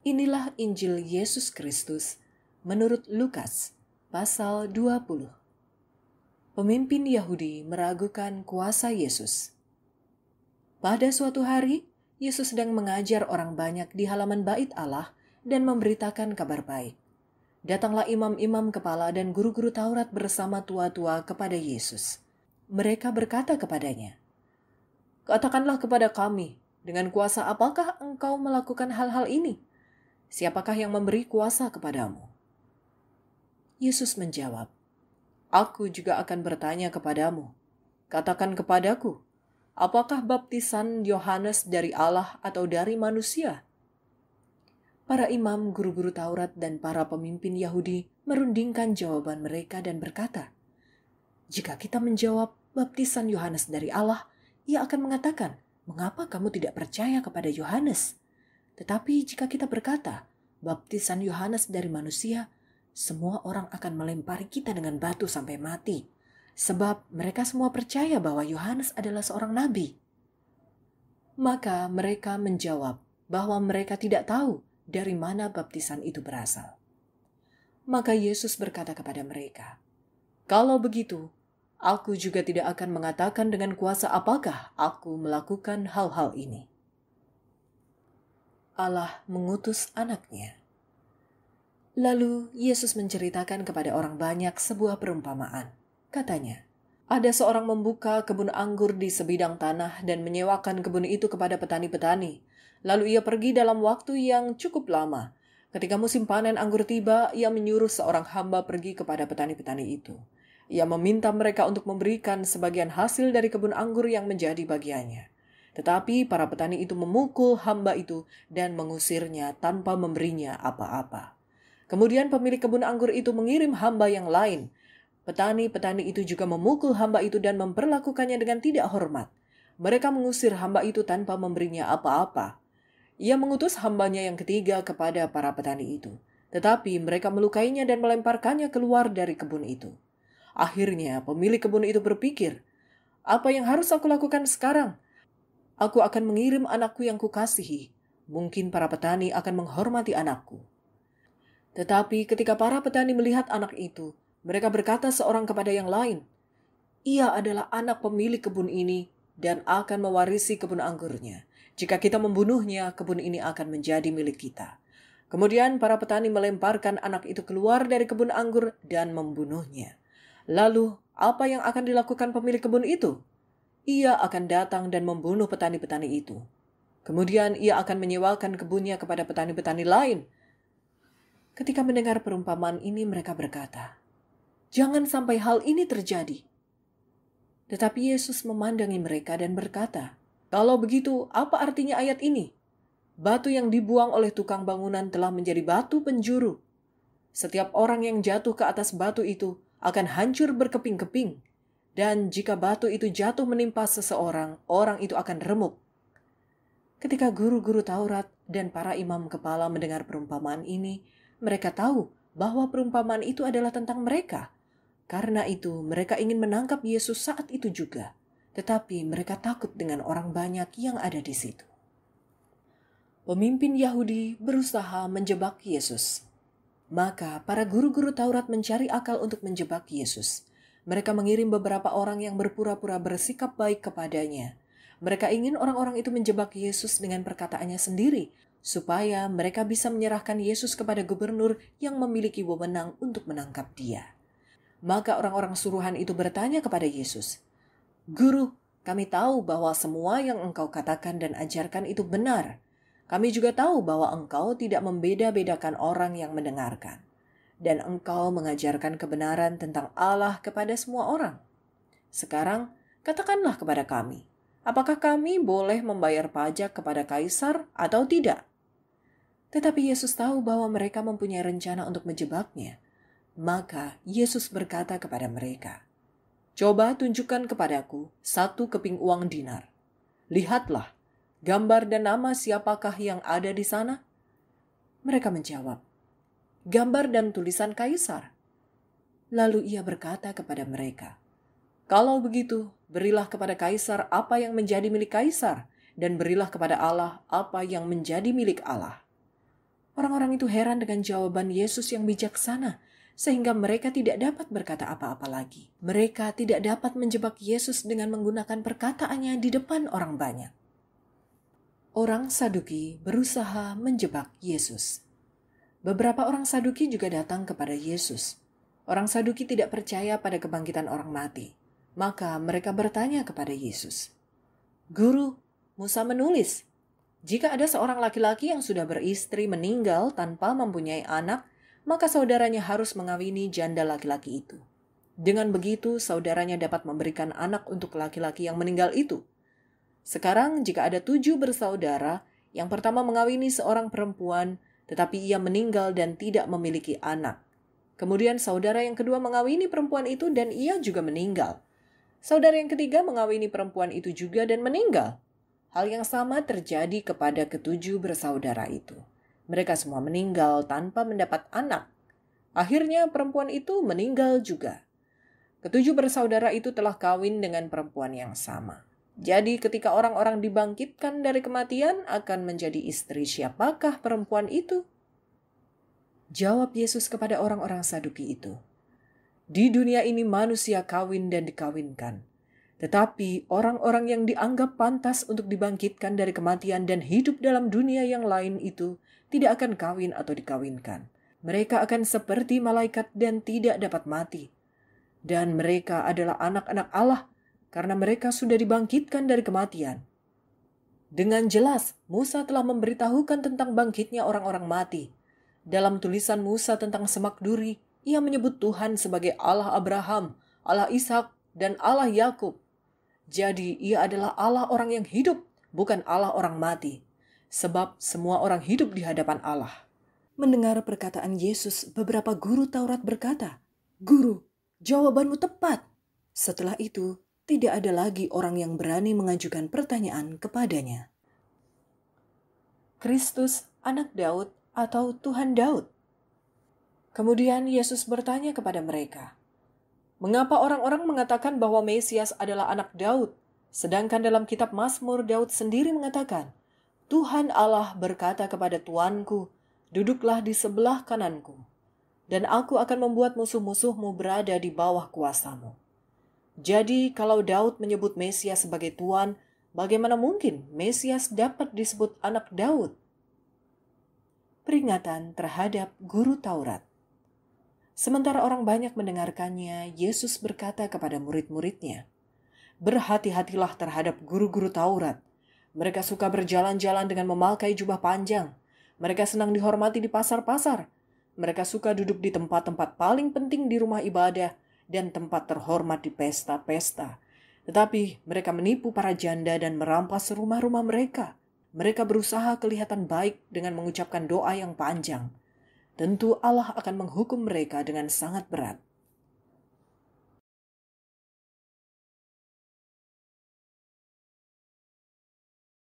Inilah Injil Yesus Kristus menurut Lukas pasal 20. Pemimpin Yahudi meragukan kuasa Yesus. Pada suatu hari, Yesus sedang mengajar orang banyak di halaman bait Allah dan memberitakan kabar baik. Datanglah imam-imam kepala dan guru-guru Taurat bersama tua-tua kepada Yesus. Mereka berkata kepadanya, Katakanlah kepada kami, dengan kuasa apakah engkau melakukan hal-hal ini?' Siapakah yang memberi kuasa kepadamu? Yesus menjawab, Aku juga akan bertanya kepadamu. Katakan kepadaku, apakah baptisan Yohanes dari Allah atau dari manusia? Para imam, guru-guru Taurat, dan para pemimpin Yahudi merundingkan jawaban mereka dan berkata, "Jika kita menjawab baptisan Yohanes dari Allah, ia akan mengatakan, 'Mengapa kamu tidak percaya kepada Yohanes?' Tetapi jika kita berkata, baptisan Yohanes dari manusia, semua orang akan melempari kita dengan batu sampai mati, sebab mereka semua percaya bahwa Yohanes adalah seorang nabi. Maka mereka menjawab bahwa mereka tidak tahu dari mana baptisan itu berasal. Maka Yesus berkata kepada mereka, "Kalau begitu, aku juga tidak akan mengatakan dengan kuasa apakah aku melakukan hal-hal ini." Allah mengutus anaknya. Lalu Yesus menceritakan kepada orang banyak sebuah perumpamaan. Katanya, ada seorang membuka kebun anggur di sebidang tanah dan menyewakan kebun itu kepada petani-petani. Lalu ia pergi dalam waktu yang cukup lama. Ketika musim panen anggur tiba, ia menyuruh seorang hamba pergi kepada petani-petani itu. Ia meminta mereka untuk memberikan sebagian hasil dari kebun anggur yang menjadi bagiannya. Tetapi para petani itu memukul hamba itu dan mengusirnya tanpa memberinya apa-apa. Kemudian pemilik kebun anggur itu mengirim hamba yang lain. Petani-petani itu juga memukul hamba itu dan memperlakukannya dengan tidak hormat. Mereka mengusir hamba itu tanpa memberinya apa-apa. Ia mengutus hambanya yang ketiga kepada para petani itu. Tetapi mereka melukainya dan melemparkannya keluar dari kebun itu. Akhirnya, pemilik kebun itu berpikir, "Apa yang harus aku lakukan sekarang? Aku akan mengirim anakku yang kukasihi. Mungkin para petani akan menghormati anakku. Tetapi ketika para petani melihat anak itu, mereka berkata seorang kepada yang lain, Ia adalah anak pemilik kebun ini dan akan mewarisi kebun anggurnya. Jika kita membunuhnya, kebun ini akan menjadi milik kita. Kemudian para petani melemparkan anak itu keluar dari kebun anggur dan membunuhnya. Lalu, apa yang akan dilakukan pemilik kebun itu? ia akan datang dan membunuh petani-petani itu. Kemudian ia akan menyewakan kebunnya kepada petani-petani lain. Ketika mendengar perumpamaan ini, mereka berkata, "Jangan sampai hal ini terjadi." Tetapi Yesus memandangi mereka dan berkata, "Kalau begitu, apa artinya ayat ini? Batu yang dibuang oleh tukang bangunan telah menjadi batu penjuru. Setiap orang yang jatuh ke atas batu itu akan hancur berkeping-keping." dan jika batu itu jatuh menimpa seseorang, orang itu akan remuk. Ketika guru-guru Taurat dan para imam kepala mendengar perumpamaan ini, mereka tahu bahwa perumpamaan itu adalah tentang mereka. Karena itu, mereka ingin menangkap Yesus saat itu juga, tetapi mereka takut dengan orang banyak yang ada di situ. Pemimpin Yahudi berusaha menjebak Yesus. Maka para guru-guru Taurat mencari akal untuk menjebak Yesus mereka mengirim beberapa orang yang berpura-pura bersikap baik kepadanya. Mereka ingin orang-orang itu menjebak Yesus dengan perkataannya sendiri, supaya mereka bisa menyerahkan Yesus kepada gubernur yang memiliki wewenang untuk menangkap dia. Maka orang-orang suruhan itu bertanya kepada Yesus, "Guru, kami tahu bahwa semua yang engkau katakan dan ajarkan itu benar. Kami juga tahu bahwa engkau tidak membeda-bedakan orang yang mendengarkan dan engkau mengajarkan kebenaran tentang Allah kepada semua orang. Sekarang, katakanlah kepada kami, apakah kami boleh membayar pajak kepada kaisar atau tidak? Tetapi Yesus tahu bahwa mereka mempunyai rencana untuk menjebaknya. Maka Yesus berkata kepada mereka, "Coba tunjukkan kepadaku satu keping uang dinar. Lihatlah, gambar dan nama siapakah yang ada di sana?" Mereka menjawab, gambar dan tulisan kaisar. Lalu ia berkata kepada mereka, "Kalau begitu, berilah kepada kaisar apa yang menjadi milik kaisar, dan berilah kepada Allah apa yang menjadi milik Allah." Orang-orang itu heran dengan jawaban Yesus yang bijaksana, sehingga mereka tidak dapat berkata apa-apa lagi. Mereka tidak dapat menjebak Yesus dengan menggunakan perkataannya di depan orang banyak. Orang Saduki berusaha menjebak Yesus. Beberapa orang Saduki juga datang kepada Yesus. Orang Saduki tidak percaya pada kebangkitan orang mati, maka mereka bertanya kepada Yesus, "Guru, Musa menulis, jika ada seorang laki-laki yang sudah beristri meninggal tanpa mempunyai anak, maka saudaranya harus mengawini janda laki-laki itu. Dengan begitu, saudaranya dapat memberikan anak untuk laki-laki yang meninggal itu." Sekarang, jika ada tujuh bersaudara, yang pertama mengawini seorang perempuan, tetapi ia meninggal dan tidak memiliki anak. Kemudian saudara yang kedua mengawini perempuan itu dan ia juga meninggal. Saudara yang ketiga mengawini perempuan itu juga dan meninggal. Hal yang sama terjadi kepada ketujuh bersaudara itu. Mereka semua meninggal tanpa mendapat anak. Akhirnya perempuan itu meninggal juga. Ketujuh bersaudara itu telah kawin dengan perempuan yang sama. Jadi ketika orang-orang dibangkitkan dari kematian akan menjadi istri siapakah perempuan itu? Jawab Yesus kepada orang-orang Saduki itu. Di dunia ini manusia kawin dan dikawinkan. Tetapi orang-orang yang dianggap pantas untuk dibangkitkan dari kematian dan hidup dalam dunia yang lain itu tidak akan kawin atau dikawinkan. Mereka akan seperti malaikat dan tidak dapat mati. Dan mereka adalah anak-anak Allah karena mereka sudah dibangkitkan dari kematian. Dengan jelas, Musa telah memberitahukan tentang bangkitnya orang-orang mati. Dalam tulisan Musa tentang semak duri, ia menyebut Tuhan sebagai Allah Abraham, Allah Ishak, dan Allah Yakub. Jadi, ia adalah Allah orang yang hidup, bukan Allah orang mati, sebab semua orang hidup di hadapan Allah. Mendengar perkataan Yesus, beberapa guru Taurat berkata, "Guru, jawabanmu tepat." Setelah itu, tidak ada lagi orang yang berani mengajukan pertanyaan kepadanya. Kristus, anak Daud, atau Tuhan Daud? Kemudian Yesus bertanya kepada mereka, "Mengapa orang-orang mengatakan bahwa Mesias adalah anak Daud, sedangkan dalam kitab Mazmur Daud sendiri mengatakan, 'Tuhan Allah berkata kepada tuanku, duduklah di sebelah kananku, dan aku akan membuat musuh-musuhmu berada di bawah kuasamu.'" Jadi, kalau Daud menyebut Mesias sebagai Tuhan, bagaimana mungkin Mesias dapat disebut anak Daud? Peringatan terhadap guru Taurat. Sementara orang banyak mendengarkannya, Yesus berkata kepada murid-muridnya, "Berhati-hatilah terhadap guru-guru Taurat. Mereka suka berjalan-jalan dengan memakai jubah panjang. Mereka senang dihormati di pasar-pasar. Mereka suka duduk di tempat-tempat paling penting di rumah ibadah." dan tempat terhormat di pesta-pesta. Tetapi mereka menipu para janda dan merampas rumah-rumah mereka. Mereka berusaha kelihatan baik dengan mengucapkan doa yang panjang. Tentu Allah akan menghukum mereka dengan sangat berat.